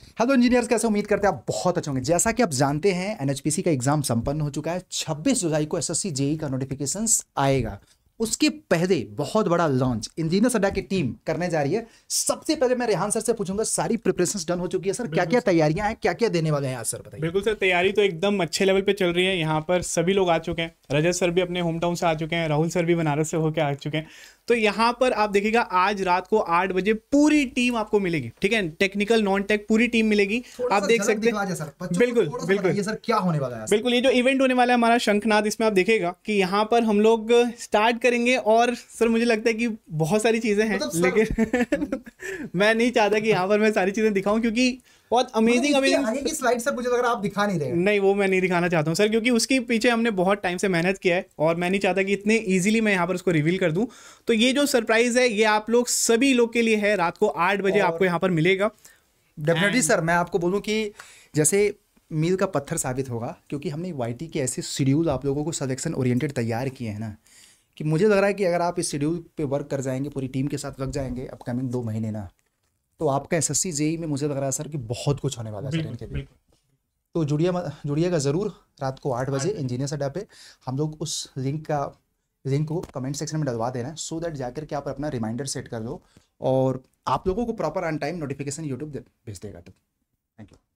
Hello हाँ तो engineers कैसे उम्मीद करते हैं आप बहुत अच्छे होंगे जैसा कि आप जानते हैं एनएचपीसी का एग्जाम संपन्न हो चुका है 26 जुलाई को एसएससी जेई e का नोटिफिकेशंस आएगा उसके पहले बहुत बड़ा लॉन्च इंजीनियर अड्डा की टीम करने जा रही है सबसे पहले मैं रेहान सर से पूछूंगा सारी प्रिपरेशन डन हो चुकी है सर क्या क्या तैयारियां हैं क्या क्या देने वाले हैं आज सर बताइए बिल्कुल सर तैयारी तो एकदम अच्छे लेवल पे चल रही है यहाँ पर सभी लोग आ चुके हैं रजत सर भी अपने होम टाउन से आ चुके हैं राहुल सर भी बनारस से होकर आ चुके हैं तो यहाँ पर आप देखिएगा आज रात को आठ बजे पूरी टीम आपको मिलेगी ठीक है टेक्निकल नॉन टेक पूरी टीम मिलेगी आप देख सकते हैं बिल्कुल बिल्कुल ये सर क्या होने वाला है बिल्कुल ये जो इवेंट होने वाला है हमारा शंखनाथ इसमें आप देखेगा कि यहाँ पर हम लोग स्टार्ट कर करेंगे और सर मुझे लगता है कि बहुत सारी चीज़ें हैं मतलब लेकिन मैं नहीं चाहता कि यहाँ पर मैं सारी चीज़ें दिखाऊं क्योंकि बहुत अमेजिंग मतलब अमेजिंग की स्लाइड सर मुझे लग रहा आप दिखा नहीं रहे नहीं वो मैं नहीं दिखाना चाहता हूँ सर क्योंकि उसके पीछे हमने बहुत टाइम से मेहनत किया है और मैं नहीं चाहता कि इतने ईजिली मैं यहाँ पर उसको रिवील कर दूँ तो ये जो सरप्राइज़ है ये आप लोग सभी लोग के लिए है रात को आठ बजे आपको यहाँ पर मिलेगा डेफिनेटली सर मैं आपको बोलूँ कि जैसे मील का पत्थर साबित होगा क्योंकि हमने वाई के ऐसे शेड्यूल आप लोगों को सलेक्शन ओरिएंटेड तैयार किए हैं ना कि मुझे लग रहा है कि अगर आप इस शेड्यूल पे वर्क कर जाएंगे पूरी टीम के साथ लग जाएंगे अपकमिंग दो महीने ना तो आपका एस एस जेई में मुझे लग रहा है सर कि बहुत कुछ होने वाला है सर इनके लिए तो जुड़िया जुड़िएगा ज़रूर रात को आठ बजे इंजीनियर हाँ। अड्डा पे हम लोग उस लिंक का लिंक को कमेंट सेक्शन में डलवा देना सो दैट जाकर के आप अपना रिमाइंडर सेट कर दो और आप लोगों को proper on time notification YouTube भेज देगा तो थैंक यू